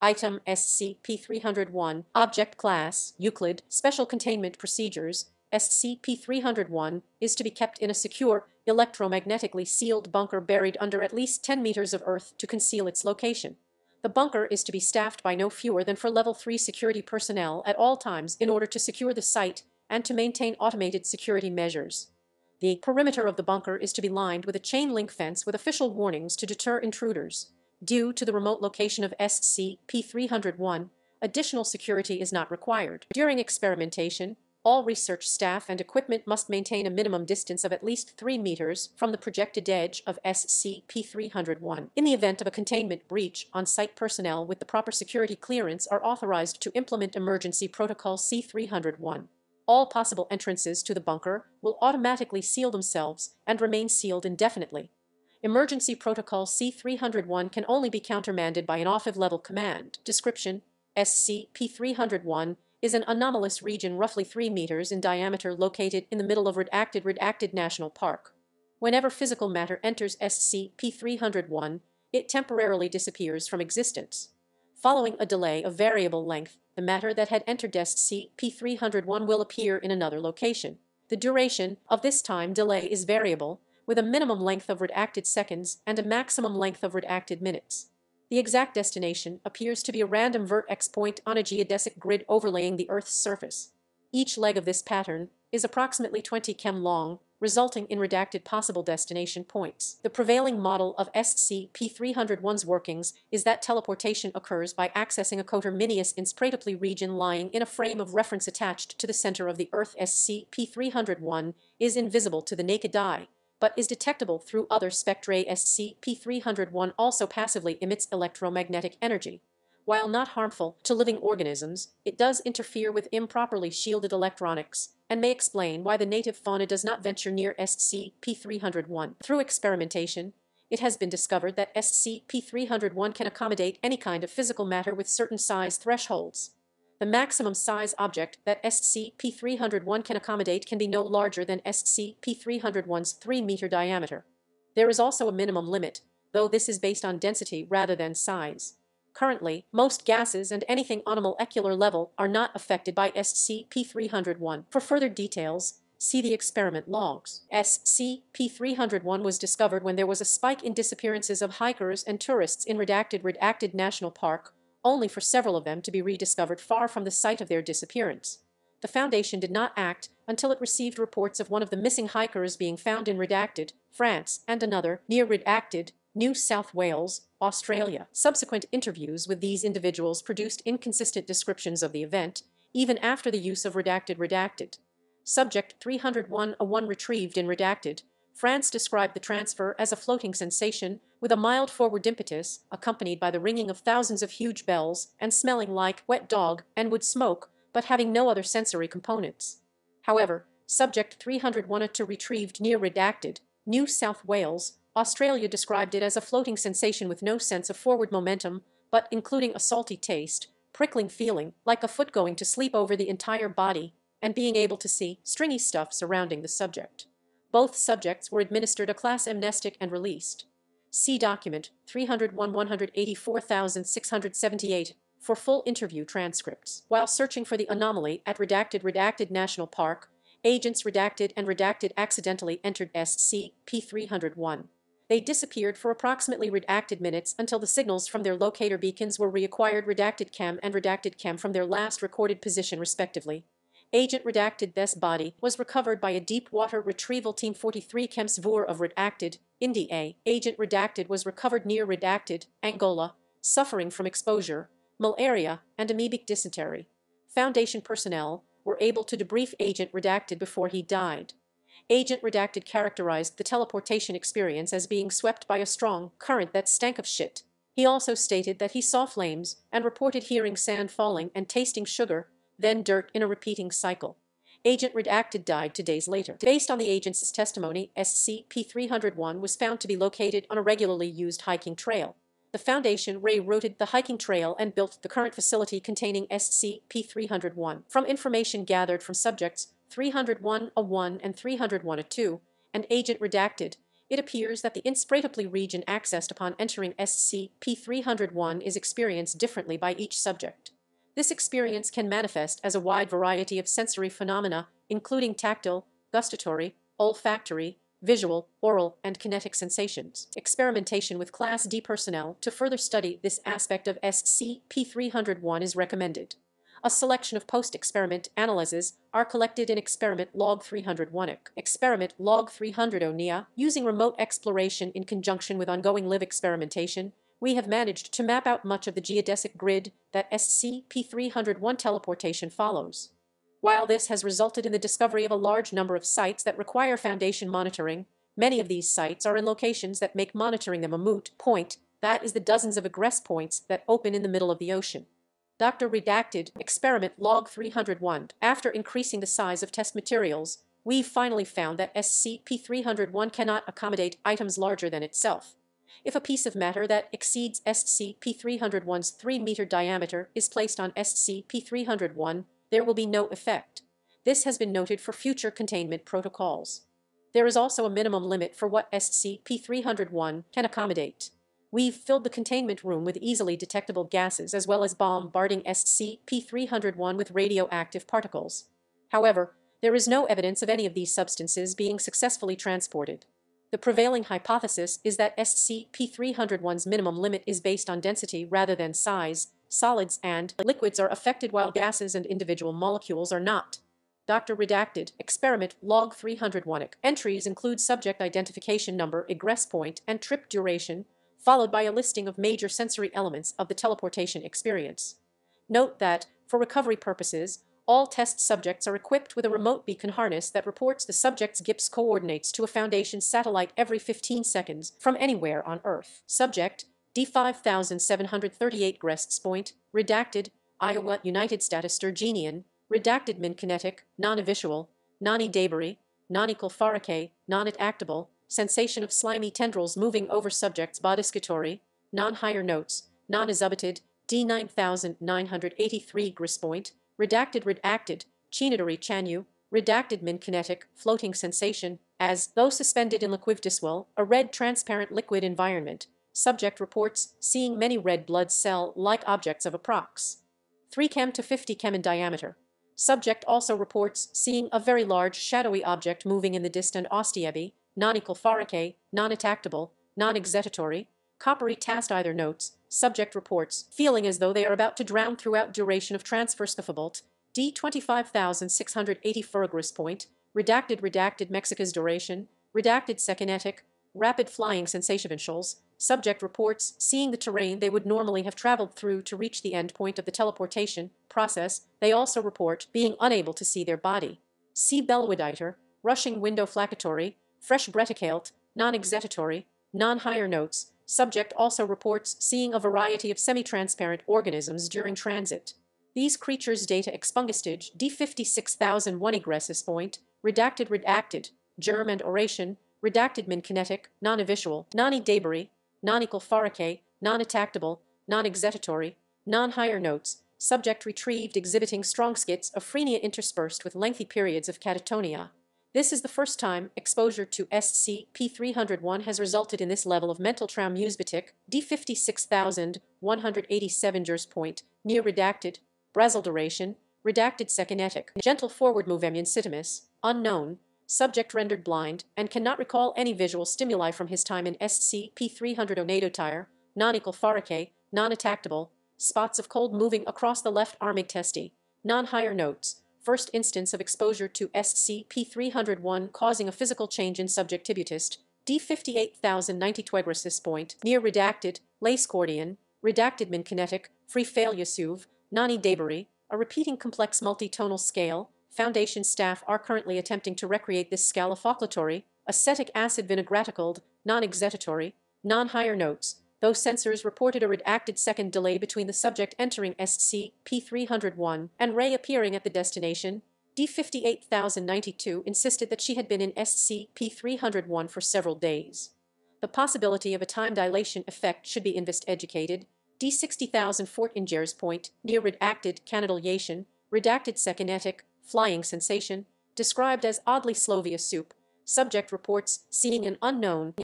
Item SCP-301, Object Class, Euclid, Special Containment Procedures, SCP-301, is to be kept in a secure, electromagnetically sealed bunker buried under at least 10 meters of earth to conceal its location. The bunker is to be staffed by no fewer than for Level 3 security personnel at all times in order to secure the site and to maintain automated security measures. The perimeter of the bunker is to be lined with a chain link fence with official warnings to deter intruders. Due to the remote location of SCP-301, additional security is not required. During experimentation, all research staff and equipment must maintain a minimum distance of at least 3 meters from the projected edge of SCP-301. In the event of a containment breach, on-site personnel with the proper security clearance are authorized to implement emergency protocol C-301. All possible entrances to the bunker will automatically seal themselves and remain sealed indefinitely. Emergency Protocol C-301 can only be countermanded by an of level command. Description SCP-301 is an anomalous region roughly 3 meters in diameter located in the middle of Redacted Redacted National Park. Whenever physical matter enters SCP-301, it temporarily disappears from existence. Following a delay of variable length, the matter that had entered SCP-301 will appear in another location. The duration of this time delay is variable, with a minimum length of redacted seconds and a maximum length of redacted minutes. The exact destination appears to be a random vertex point on a geodesic grid overlaying the Earth's surface. Each leg of this pattern is approximately 20 chem long, resulting in redacted possible destination points. The prevailing model of SCP-301's workings is that teleportation occurs by accessing a Coterminous inspratably region lying in a frame of reference attached to the center of the Earth. SCP-301 is invisible to the naked eye but is detectable through other spectrae SCP-301 also passively emits electromagnetic energy. While not harmful to living organisms, it does interfere with improperly shielded electronics and may explain why the native fauna does not venture near SCP-301. Through experimentation, it has been discovered that SCP-301 can accommodate any kind of physical matter with certain size thresholds the maximum size object that SCP-301 can accommodate can be no larger than SCP-301's 3-meter diameter. There is also a minimum limit, though this is based on density rather than size. Currently, most gases and anything on a molecular level are not affected by SCP-301. For further details, see the experiment logs. SCP-301 was discovered when there was a spike in disappearances of hikers and tourists in redacted redacted National Park, only for several of them to be rediscovered far from the site of their disappearance. The Foundation did not act until it received reports of one of the missing hikers being found in Redacted, France, and another near Redacted, New South Wales, Australia. Subsequent interviews with these individuals produced inconsistent descriptions of the event, even after the use of Redacted Redacted. Subject 301-1 a retrieved in Redacted, France described the transfer as a floating sensation with a mild forward impetus, accompanied by the ringing of thousands of huge bells and smelling like wet dog and wood smoke, but having no other sensory components. However, subject 301 to retrieved near redacted, New South Wales, Australia described it as a floating sensation with no sense of forward momentum, but including a salty taste, prickling feeling, like a foot going to sleep over the entire body, and being able to see stringy stuff surrounding the subject. Both subjects were administered a class amnestic and released. See document 301-184678 for full interview transcripts. While searching for the anomaly at Redacted Redacted National Park, agents Redacted and Redacted accidentally entered SCP-301. They disappeared for approximately redacted minutes until the signals from their locator beacons were reacquired redacted cam and redacted cam from their last recorded position respectively agent redacted Best body was recovered by a deep water retrieval team 43 Kemps of redacted, India. Agent redacted was recovered near redacted, Angola, suffering from exposure, malaria, and amoebic dysentery. Foundation personnel were able to debrief agent redacted before he died. Agent Redacted characterized the teleportation experience as being swept by a strong current that stank of shit. He also stated that he saw flames and reported hearing sand falling and tasting sugar then Dirk in a repeating cycle. Agent redacted died two days later. Based on the agent's testimony, SCP-301 was found to be located on a regularly used hiking trail. The Foundation rerouted the hiking trail and built the current facility containing SCP-301. From information gathered from subjects 301-01 and 301-02, and Agent Redacted, it appears that the inspratably region accessed upon entering SCP-301 is experienced differently by each subject. This experience can manifest as a wide variety of sensory phenomena, including tactile, gustatory, olfactory, visual, oral, and kinetic sensations. Experimentation with Class D personnel to further study this aspect of SCP-301 is recommended. A selection of post-experiment analyses are collected in Experiment Log 301 IC. Experiment Log 300 ONIA, using remote exploration in conjunction with ongoing live experimentation, we have managed to map out much of the geodesic grid that SCP-301 teleportation follows. While this has resulted in the discovery of a large number of sites that require foundation monitoring, many of these sites are in locations that make monitoring them a moot point, that is the dozens of egress points that open in the middle of the ocean. Dr. Redacted, Experiment Log 301. After increasing the size of test materials, we finally found that SCP-301 cannot accommodate items larger than itself. If a piece of matter that exceeds SCP-301's 3-meter diameter is placed on SCP-301, there will be no effect. This has been noted for future containment protocols. There is also a minimum limit for what SCP-301 can accommodate. We've filled the containment room with easily detectable gases as well as bombarding SCP-301 with radioactive particles. However, there is no evidence of any of these substances being successfully transported the prevailing hypothesis is that SCP-301's minimum limit is based on density rather than size, solids and liquids are affected while gases and individual molecules are not. Dr. Redacted, Experiment Log 301 Entries include subject identification number, egress point, and trip duration, followed by a listing of major sensory elements of the teleportation experience. Note that, for recovery purposes, all test subjects are equipped with a remote beacon harness that reports the subject's GIPS coordinates to a Foundation satellite every 15 seconds from anywhere on Earth. Subject D5738 Grests Point, redacted, Iowa United Status Sturgeonian, redacted Min kinetic, non-visual, non-debris, non-equal Nonit non-actable, sensation of slimy tendrils moving over subject's bodiscatory, non-higher notes, non-azubited, D9983 Grispoint, redacted redacted, chinidori chanyu, redacted Min kinetic floating sensation, as, though suspended in liquivdiswell, a red transparent liquid environment, subject reports seeing many red blood cell-like objects of approx. 3 chem to 50 chem in diameter. Subject also reports seeing a very large shadowy object moving in the distant ostiae, non-echolpharicae, non-attactable, non-exetatory, coppery cast-either notes, subject reports, feeling as though they are about to drown throughout duration of transfer Staffelbolt, D 25680 Fergris Point, redacted redacted Mexica's duration, redacted secondetic rapid flying sensationals, subject reports seeing the terrain they would normally have traveled through to reach the end point of the teleportation process, they also report being unable to see their body. See Belwediter, rushing window flaccatory, fresh breticale, non-exetatory, non-higher notes, Subject also reports seeing a variety of semi-transparent organisms during transit. These creatures data expungistage D56001 egressus point, redacted redacted, germ and oration, redacted min kinetic non-evisual, non-edabary, non-equal faricae, non-attactable, non-exetatory, non-higher notes, subject retrieved exhibiting strong skits of phrenia interspersed with lengthy periods of catatonia. This is the first time exposure to SCP-301 has resulted in this level of mental trauma. D56187 Jers point, near redacted, Brazil duration, redacted Secondetic. Gentle forward move Sitimus, unknown, subject rendered blind, and cannot recall any visual stimuli from his time in SCP-300 Onatotire, non-equal Farake, non-attackable, spots of cold moving across the left armic testi, non-higher notes, first instance of exposure to SCP-301 causing a physical change in subject tibutist, D58090 Twegresis point, near redacted, lace cordian, redacted kinetic free failure suv, nani debris, a repeating complex multi-tonal scale, Foundation staff are currently attempting to recreate this scala acetic acid vinaigretical, non-exetatory, non-higher notes, those sensors reported a redacted second delay between the subject entering SCP-301 and Ray appearing at the destination, D58092 insisted that she had been in SCP-301 for several days. The possibility of a time dilation effect should be investigated. D60004 Ingers Point, near redacted canidaliation, redacted secondetic flying sensation, described as oddly Slovia soup. Subject reports seeing an unknown